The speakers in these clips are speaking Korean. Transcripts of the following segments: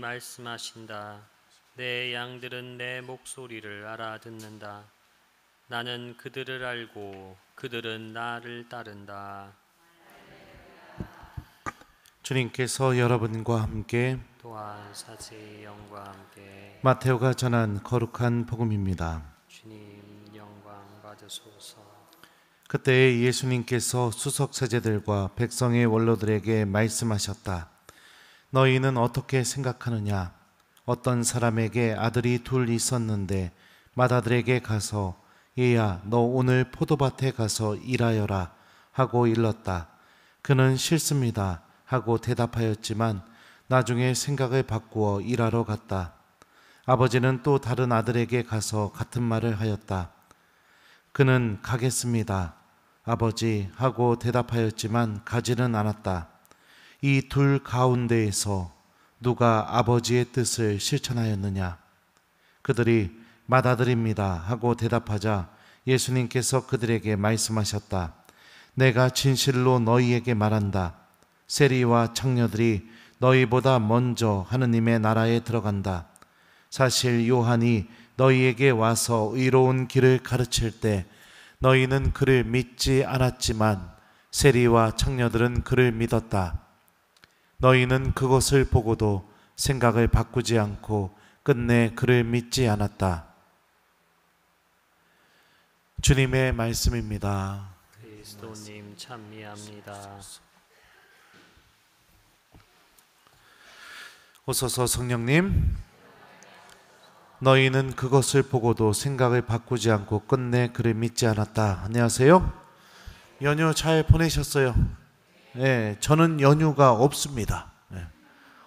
말씀하신다. 내 양들은 내 목소리를 알아듣는다. 나는 그들을 알고 그들은 나를 따른다. 주님께서 여러분과 함께 또한 사제 영과 함께 마테오가 전한 거룩한 복음입니다. 주님 영광 받으소서. 그때 예수님께서 수석 사제들과 백성의 원로들에게 말씀하셨다. 너희는 어떻게 생각하느냐? 어떤 사람에게 아들이 둘 있었는데 맏아들에게 가서 얘야 너 오늘 포도밭에 가서 일하여라 하고 일렀다. 그는 싫습니다 하고 대답하였지만 나중에 생각을 바꾸어 일하러 갔다. 아버지는 또 다른 아들에게 가서 같은 말을 하였다. 그는 가겠습니다. 아버지 하고 대답하였지만 가지는 않았다. 이둘 가운데에서 누가 아버지의 뜻을 실천하였느냐? 그들이 마다들입니다 하고 대답하자 예수님께서 그들에게 말씀하셨다. 내가 진실로 너희에게 말한다. 세리와 청녀들이 너희보다 먼저 하느님의 나라에 들어간다. 사실 요한이 너희에게 와서 의로운 길을 가르칠 때 너희는 그를 믿지 않았지만 세리와 청녀들은 그를 믿었다. 너희는 그것을 보고도 생각을 바꾸지 않고 끝내 그를 믿지 않았다. 주님의 말씀입니다. 그리스도님 찬미합니다. 오소서 성령님, 너희는 그것을 보고도 생각을 바꾸지 않고 끝내 그를 믿지 않았다. 안녕하세요. 연휴 잘 보내셨어요? 예, 저는 연휴가 없습니다. 예,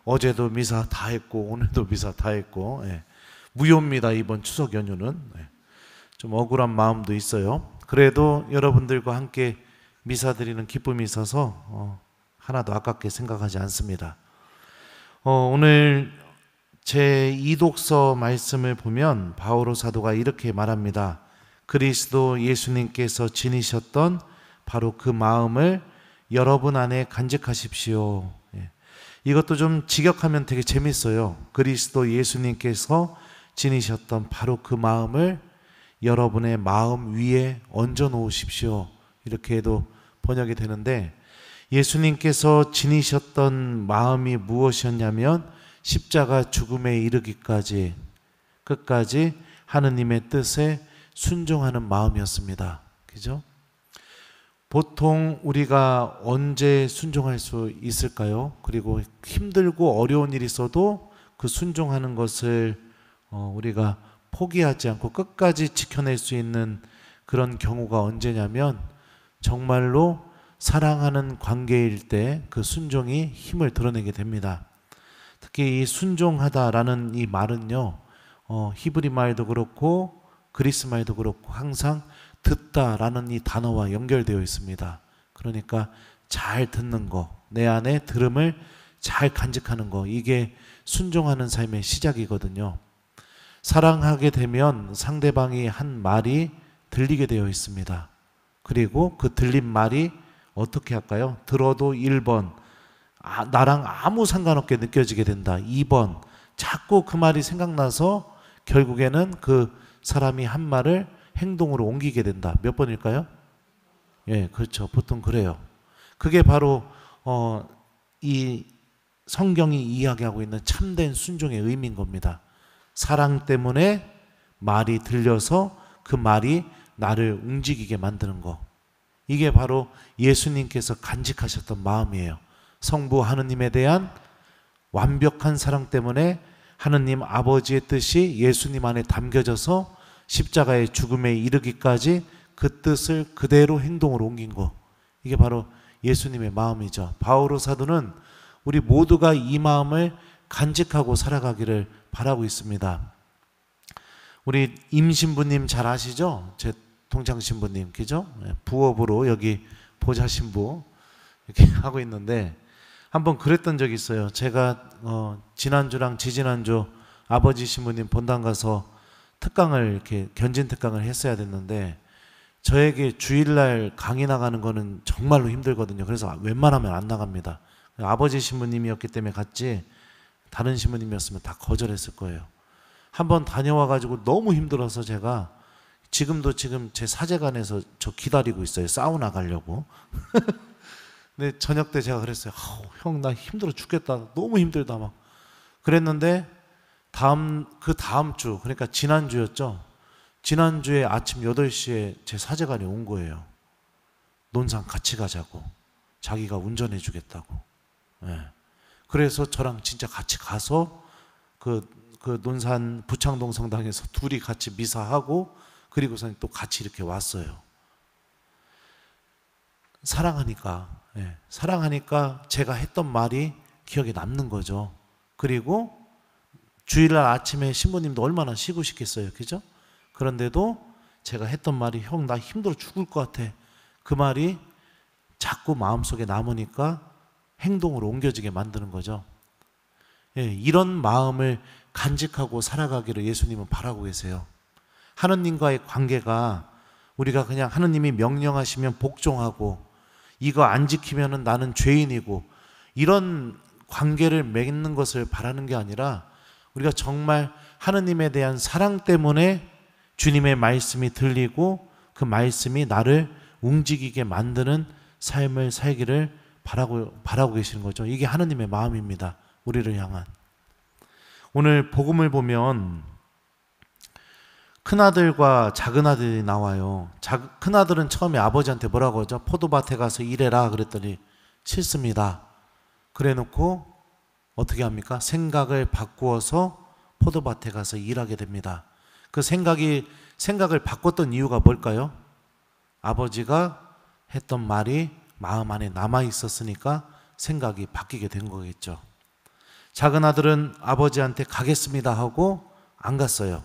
어제도 미사 다 했고 오늘도 미사 다 했고 예, 무효입니다 이번 추석 연휴는 예, 좀 억울한 마음도 있어요. 그래도 여러분들과 함께 미사 드리는 기쁨이 있어서 어, 하나도 아깝게 생각하지 않습니다. 어, 오늘 제 이독서 말씀을 보면 바오로 사도가 이렇게 말합니다. 그리스도 예수님께서 지니셨던 바로 그 마음을 여러분 안에 간직하십시오. 예. 이것도 좀 직역하면 되게 재밌어요. 그리스도 예수님께서 지니셨던 바로 그 마음을 여러분의 마음 위에 얹어 놓으십시오. 이렇게 해도 번역이 되는데 예수님께서 지니셨던 마음이 무엇이었냐면 십자가 죽음에 이르기까지 끝까지 하느님의 뜻에 순종하는 마음이었습니다. 그죠? 보통 우리가 언제 순종할 수 있을까요? 그리고 힘들고 어려운 일이 있어도 그 순종하는 것을 어, 우리가 포기하지 않고 끝까지 지켜낼 수 있는 그런 경우가 언제냐면 정말로 사랑하는 관계일 때 그 순종이 힘을 드러내게 됩니다. 특히 이 순종하다라는 이 말은요, 어, 히브리 말도 그렇고 그리스 말도 그렇고 항상 듣다라는 이 단어와 연결되어 있습니다. 그러니까 잘 듣는 거, 내 안에 들음을 잘 간직하는 거, 이게 순종하는 삶의 시작이거든요. 사랑하게 되면 상대방이 한 말이 들리게 되어 있습니다. 그리고 그 들린 말이 어떻게 할까요? 들어도 1번, 아, 나랑 아무 상관없게 느껴지게 된다. 2번, 자꾸 그 말이 생각나서 결국에는 그 사람이 한 말을 행동으로 옮기게 된다. 몇 번일까요? 예, 그렇죠. 보통 그래요. 그게 바로 어, 이 성경이 이야기하고 있는 참된 순종의 의미인 겁니다. 사랑 때문에 말이 들려서 그 말이 나를 움직이게 만드는 거. 이게 바로 예수님께서 간직하셨던 마음이에요. 성부 하느님에 대한 완벽한 사랑 때문에 하느님 아버지의 뜻이 예수님 안에 담겨져서 십자가의 죽음에 이르기까지 그 뜻을 그대로 행동으로 옮긴 거. 이게 바로 예수님의 마음이죠. 바오로 사도는 우리 모두가 이 마음을 간직하고 살아가기를 바라고 있습니다. 우리 임신부님 잘 아시죠? 제 통장 신부님, 그죠? 예, 부업으로 여기 보좌 신부 이렇게 하고 있는데 한번 그랬던 적이 있어요. 제가 어 지난주랑 지지난주 아버지 신부님 본당 가서 특강을 이렇게 견진 특강을 했어야 됐는데 저에게 주일날 강의 나가는 거는 정말로 힘들거든요. 그래서 웬만하면 안 나갑니다. 아버지 신부님이었기 때문에 갔지 다른 신부님이었으면 다 거절했을 거예요. 한번 다녀와 가지고 너무 힘들어서 제가 지금도 지금 제 사제관에서 저 기다리고 있어요. 사우나 가려고. 근데 저녁 때 제가 그랬어요. 형 나 힘들어 죽겠다. 너무 힘들다 막. 그랬는데 다음 그 다음 주 그러니까 지난 주였죠. 지난 주에 아침 8시에 제 사제관이 온 거예요. 논산 같이 가자고. 자기가 운전해 주겠다고. 예. 그래서 저랑 진짜 같이 가서 그, 그 논산 부창동 성당에서 둘이 같이 미사하고 그리고서는 또 같이 이렇게 왔어요. 사랑하니까, 예. 사랑하니까 제가 했던 말이 기억에 남는 거죠. 그리고 주일날 아침에 신부님도 얼마나 쉬고 싶겠어요. 그죠? 그런데도 제가 했던 말이 형 나 힘들어 죽을 것 같아. 그 말이 자꾸 마음속에 남으니까 행동으로 옮겨지게 만드는 거죠. 예, 이런 마음을 간직하고 살아가기를 예수님은 바라고 계세요. 하느님과의 관계가 우리가 그냥 하느님이 명령하시면 복종하고 이거 안지키면 나는 죄인이고 이런 관계를 맺는 것을 바라는 게 아니라 우리가 정말 하느님에 대한 사랑 때문에 주님의 말씀이 들리고 그 말씀이 나를 움직이게 만드는 삶을 살기를 바라고, 바라고 계시는 거죠. 이게 하느님의 마음입니다. 우리를 향한. 오늘 복음을 보면 큰아들과 작은아들이 나와요. 작, 큰아들은 처음에 아버지한테 뭐라고 하죠? 포도밭에 가서 일해라 그랬더니 싫습니다. 그래 놓고 어떻게 합니까? 생각을 바꾸어서 포도밭에 가서 일하게 됩니다. 그 생각이 생각을 바꿨던 이유가 뭘까요? 아버지가 했던 말이 마음 안에 남아 있었으니까 생각이 바뀌게 된 거겠죠. 작은 아들은 아버지한테 가겠습니다 하고 안 갔어요.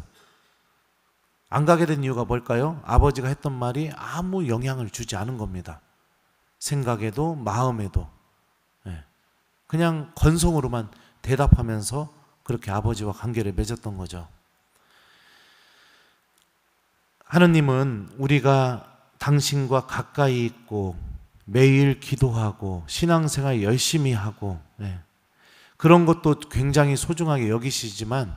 안 가게 된 이유가 뭘까요? 아버지가 했던 말이 아무 영향을 주지 않은 겁니다. 생각에도 마음에도 그냥 건성으로만 대답하면서 그렇게 아버지와 관계를 맺었던 거죠. 하느님은 우리가 당신과 가까이 있고 매일 기도하고 신앙생활 열심히 하고 네. 그런 것도 굉장히 소중하게 여기시지만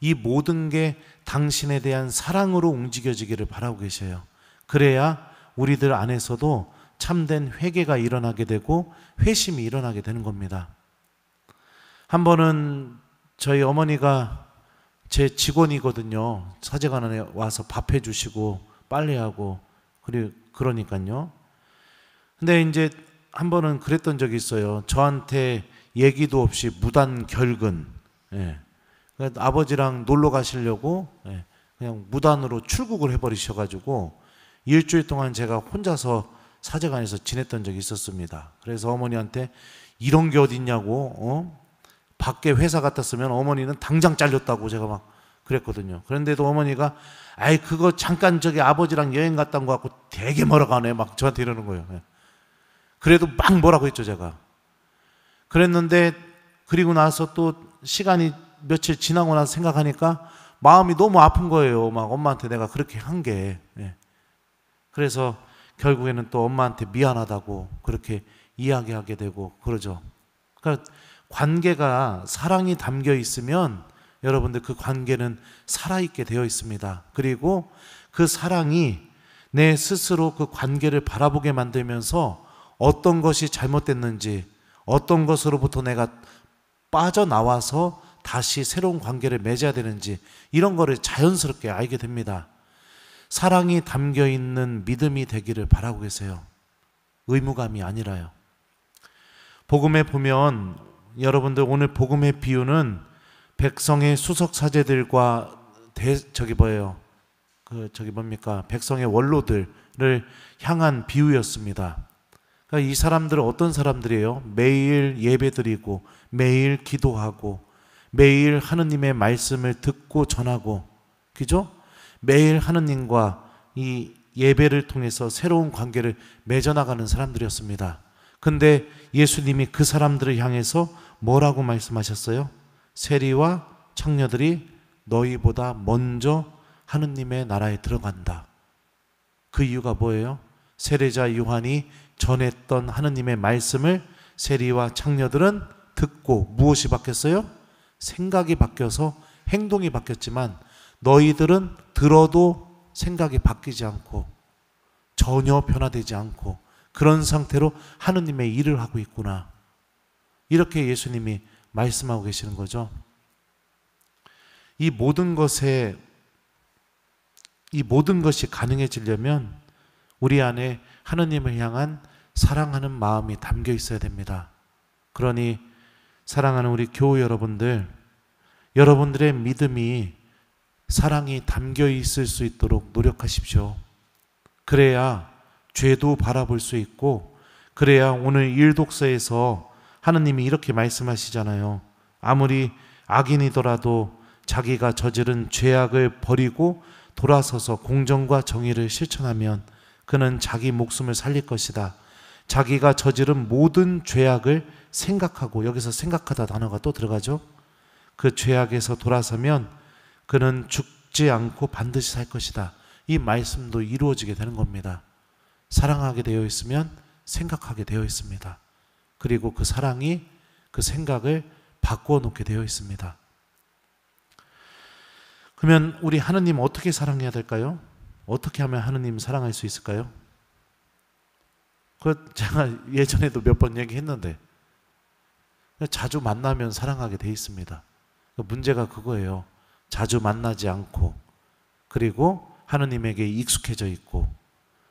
이 모든 게 당신에 대한 사랑으로 움직여지기를 바라고 계셔요. 그래야 우리들 안에서도 참된 회개가 일어나게 되고 회심이 일어나게 되는 겁니다. 한 번은 저희 어머니가 제 직원이거든요. 사제관에 와서 밥해 주시고 빨래하고 그리 그러니까요. 근데 이제 한 번은 그랬던 적이 있어요. 저한테 얘기도 없이 무단 결근. 예. 그러니까 아버지랑 놀러 가시려고 예. 그냥 무단으로 출국을 해버리셔가지고 일주일 동안 제가 혼자서 사제관에서 지냈던 적이 있었습니다. 그래서 어머니한테 이런 게 어딨냐고 어? 밖에 회사 같았으면 어머니는 당장 잘렸다고 제가 막 그랬거든요. 그런데도 어머니가 아이 그거 잠깐 저기 아버지랑 여행 갔던온거 갖고 되게 멀어가네 막 저한테 이러는 거예요. 예. 그래도 막 뭐라고 했죠 제가. 그랬는데 그리고 나서 또 시간이 며칠 지나고 나서 생각하니까 마음이 너무 아픈 거예요. 막 엄마한테 내가 그렇게 한 게. 예. 그래서 결국에는 또 엄마한테 미안하다고 그렇게 이야기하게 되고 그러죠. 그러니까 관계가 사랑이 담겨 있으면 여러분들 그 관계는 살아있게 되어 있습니다. 그리고 그 사랑이 내 스스로 그 관계를 바라보게 만들면서 어떤 것이 잘못됐는지 어떤 것으로부터 내가 빠져나와서 다시 새로운 관계를 맺어야 되는지 이런 거를 자연스럽게 알게 됩니다. 사랑이 담겨 있는 믿음이 되기를 바라고 계세요. 의무감이 아니라요. 복음에 보면 여러분들 오늘 복음의 비유는 백성의 수석 사제들과 대 저기 뭐예요? 그 저기 뭡니까? 백성의 원로들을 향한 비유였습니다. 그러니까 이 사람들은 어떤 사람들이에요? 매일 예배드리고 매일 기도하고 매일 하느님의 말씀을 듣고 전하고 그죠? 매일 하느님과 이 예배를 통해서 새로운 관계를 맺어나가는 사람들이었습니다. 근데 예수님이 그 사람들을 향해서 뭐라고 말씀하셨어요? 세리와 청녀들이 너희보다 먼저 하느님의 나라에 들어간다. 그 이유가 뭐예요? 세례자 요한이 전했던 하느님의 말씀을 세리와 창녀들은 듣고 무엇이 바뀌었어요? 생각이 바뀌어서 행동이 바뀌었지만 너희들은 들어도 생각이 바뀌지 않고 전혀 변화되지 않고 그런 상태로 하느님의 일을 하고 있구나. 이렇게 예수님이 말씀하고 계시는 거죠. 이 모든 것에 이 모든 것이 가능해지려면 우리 안에 하느님을 향한 사랑하는 마음이 담겨 있어야 됩니다. 그러니 사랑하는 우리 교우 여러분들, 여러분들의 믿음이 사랑이 담겨 있을 수 있도록 노력하십시오. 그래야 죄도 바라볼 수 있고, 그래야 오늘 일독서에서 하느님이 이렇게 말씀하시잖아요. 아무리 악인이더라도 자기가 저지른 죄악을 버리고 돌아서서 공정과 정의를 실천하면 그는 자기 목숨을 살릴 것이다. 자기가 저지른 모든 죄악을 생각하고 여기서 생각하다 단어가 또 들어가죠. 그 죄악에서 돌아서면 그는 죽지 않고 반드시 살 것이다. 이 말씀도 이루어지게 되는 겁니다. 사랑하게 되어 있으면 생각하게 되어 있습니다. 그리고 그 사랑이 그 생각을 바꾸어 놓게 되어 있습니다. 그러면 우리 하느님 어떻게 사랑해야 될까요? 어떻게 하면 하느님 사랑할 수 있을까요? 그 제가 예전에도 몇 번 얘기했는데 자주 만나면 사랑하게 돼 있습니다. 그 문제가 그거예요. 자주 만나지 않고 그리고 하느님에게 익숙해져 있고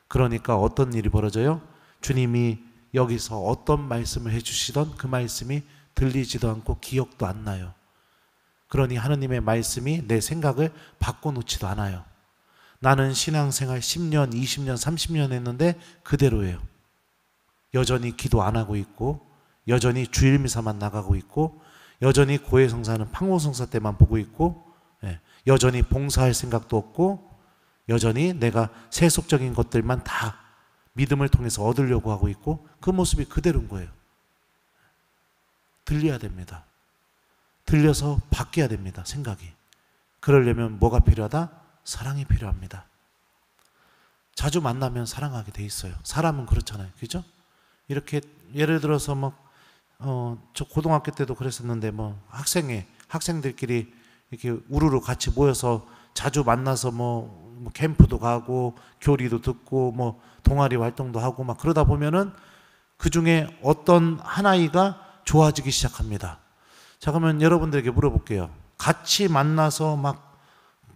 그러니까 어떤 일이 벌어져요? 주님이 여기서 어떤 말씀을 해주시던 그 말씀이 들리지도 않고 기억도 안 나요. 그러니 하느님의 말씀이 내 생각을 바꿔놓지도 않아요. 나는 신앙생활 10년, 20년, 30년 했는데 그대로예요. 여전히 기도 안 하고 있고, 여전히 주일미사만 나가고 있고, 여전히 고해성사는 팡호성사 때만 보고 있고, 예, 여전히 봉사할 생각도 없고, 여전히 내가 세속적인 것들만 다 믿음을 통해서 얻으려고 하고 있고 그 모습이 그대로인 거예요. 들려야 됩니다. 들려서 바뀌어야 됩니다. 생각이. 그러려면 뭐가 필요하다? 사랑이 필요합니다. 자주 만나면 사랑하게 돼 있어요. 사람은 그렇잖아요. 그죠? 이렇게 예를 들어서 막 뭐, 어, 저 고등학교 때도 그랬었는데 뭐 학생회 학생들끼리 이렇게 우르르 같이 모여서 자주 만나서 뭐뭐 캠프도 가고 교리도 듣고 뭐 동아리 활동도 하고 막 그러다 보면은 그 중에 어떤 한 아이가 좋아지기 시작합니다. 자 그러면 여러분들에게 물어볼게요. 같이 만나서 막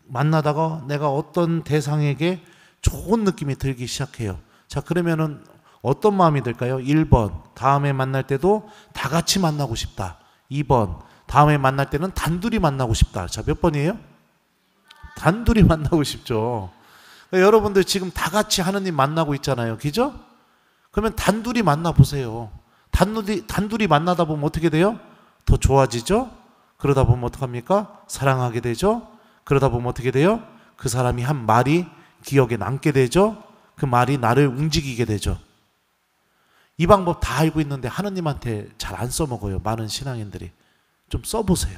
만나다가 내가 어떤 대상에게 좋은 느낌이 들기 시작해요. 자 그러면은 어떤 마음이 들까요? 1번 다음에 만날 때도 다 같이 만나고 싶다. 2번 다음에 만날 때는 단둘이 만나고 싶다. 자 몇 번이에요? 단둘이 만나고 싶죠. 그러니까 여러분들 지금 다 같이 하느님 만나고 있잖아요. 그죠? 그러면 단둘이 만나보세요. 단둘이, 단둘이 만나다 보면 어떻게 돼요? 더 좋아지죠? 그러다 보면 어떡합니까? 사랑하게 되죠? 그러다 보면 어떻게 돼요? 그 사람이 한 말이 기억에 남게 되죠? 그 말이 나를 움직이게 되죠. 이 방법 다 알고 있는데 하느님한테 잘 안 써먹어요. 많은 신앙인들이. 좀 써보세요.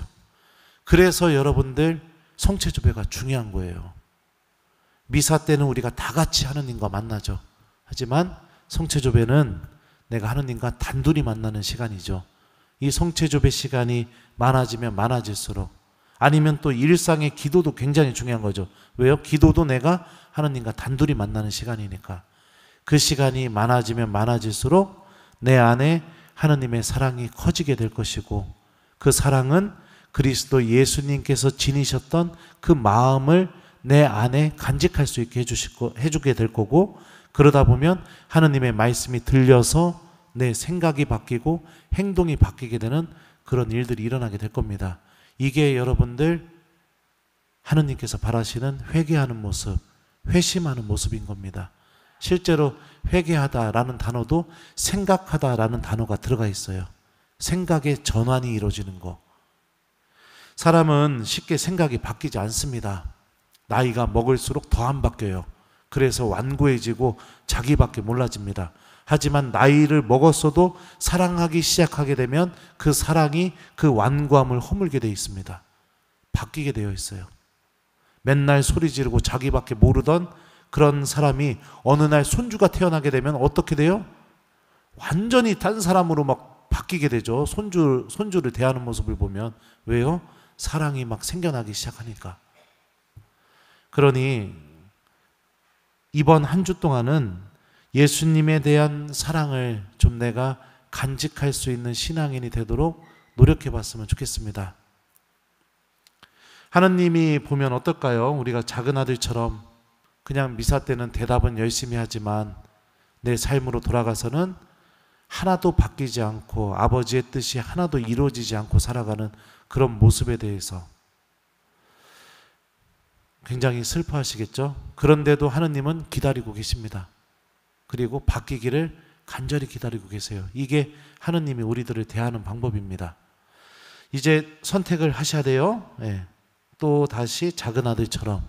그래서 여러분들 성체 조배가 중요한 거예요. 미사 때는 우리가 다 같이 하느님과 만나죠. 하지만 성체 교배는 내가 하느님과 단둘이 만나는 시간이죠. 이 성체 교배 시간이 많아지면 많아질수록 아니면 또 일상의 기도도 굉장히 중요한 거죠. 왜요? 기도도 내가 하느님과 단둘이 만나는 시간이니까 그 시간이 많아지면 많아질수록 내 안에 하느님의 사랑이 커지게 될 것이고 그 사랑은 그리스도 예수님께서 지니셨던 그 마음을 내 안에 간직할 수 있게 해주시고, 해주게 될 거고, 그러다 보면 하느님의 말씀이 들려서 내 생각이 바뀌고 행동이 바뀌게 되는 그런 일들이 일어나게 될 겁니다. 이게 여러분들 하느님께서 바라시는 회개하는 모습, 회심하는 모습인 겁니다. 실제로 회개하다라는 단어도 생각하다라는 단어가 들어가 있어요. 생각의 전환이 이루어지는 거. 사람은 쉽게 생각이 바뀌지 않습니다. 나이가 먹을수록 더 안 바뀌어요. 그래서 완고해지고 자기밖에 몰라집니다. 하지만 나이를 먹었어도 사랑하기 시작하게 되면 그 사랑이 그 완고함을 허물게 되어 있습니다. 바뀌게 되어 있어요. 맨날 소리 지르고 자기밖에 모르던 그런 사람이 어느 날 손주가 태어나게 되면 어떻게 돼요? 완전히 딴 사람으로 막 바뀌게 되죠. 손주, 손주를 대하는 모습을 보면. 왜요? 사랑이 막 생겨나기 시작하니까. 그러니 이번 한 주 동안은 예수님에 대한 사랑을 좀 내가 간직할 수 있는 신앙인이 되도록 노력해 봤으면 좋겠습니다. 하느님이 보면 어떨까요? 우리가 작은 아들처럼 그냥 미사 때는 대답은 열심히 하지만 내 삶으로 돌아가서는 하나도 바뀌지 않고 아버지의 뜻이 하나도 이루어지지 않고 살아가는 그런 모습에 대해서 굉장히 슬퍼하시겠죠? 그런데도 하느님은 기다리고 계십니다. 그리고 바뀌기를 간절히 기다리고 계세요. 이게 하느님이 우리들을 대하는 방법입니다. 이제 선택을 하셔야 돼요. 예. 또 다시 작은 아들처럼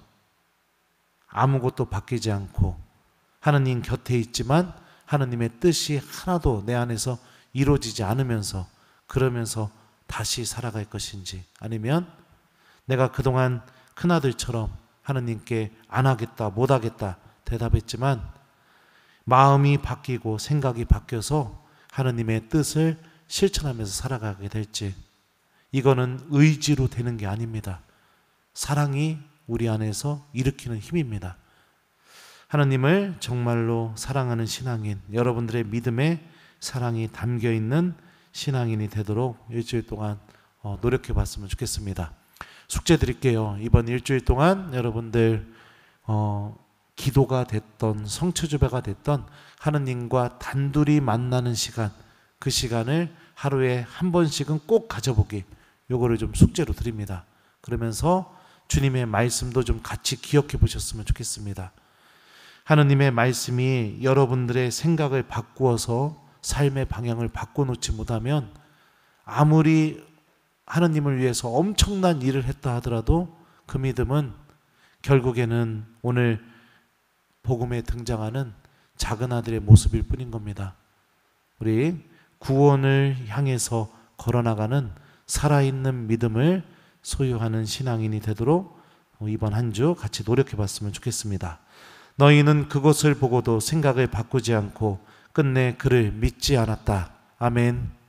아무것도 바뀌지 않고 하느님 곁에 있지만 하느님의 뜻이 하나도 내 안에서 이루어지지 않으면서 그러면서 다시 살아갈 것인지 아니면 내가 그동안 큰아들처럼 하느님께 안 하겠다, 못 하겠다 대답했지만 마음이 바뀌고 생각이 바뀌어서 하느님의 뜻을 실천하면서 살아가게 될지 이거는 의지로 되는 게 아닙니다. 사랑이 우리 안에서 일으키는 힘입니다. 하나님을 정말로 사랑하는 신앙인 여러분들의 믿음에 사랑이 담겨 있는 신앙인이 되도록 일주일 동안 어, 노력해 봤으면 좋겠습니다. 숙제 드릴게요. 이번 일주일 동안 여러분들 어, 기도가 됐던 성체주배가 됐던 하느님과 단둘이 만나는 시간 그 시간을 하루에 한 번씩은 꼭 가져보기 요거를 좀 숙제로 드립니다. 그러면서 주님의 말씀도 좀 같이 기억해 보셨으면 좋겠습니다. 하느님의 말씀이 여러분들의 생각을 바꾸어서 삶의 방향을 바꿔놓지 못하면 아무리 하느님을 위해서 엄청난 일을 했다 하더라도 그 믿음은 결국에는 오늘 복음에 등장하는 작은 아들의 모습일 뿐인 겁니다. 우리 구원을 향해서 걸어나가는 살아있는 믿음을 소유하는 신앙인이 되도록 이번 한 주 같이 노력해 봤으면 좋겠습니다. 너희는 그것을 보고도 생각을 바꾸지 않고 끝내 그를 믿지 않았다. 아멘.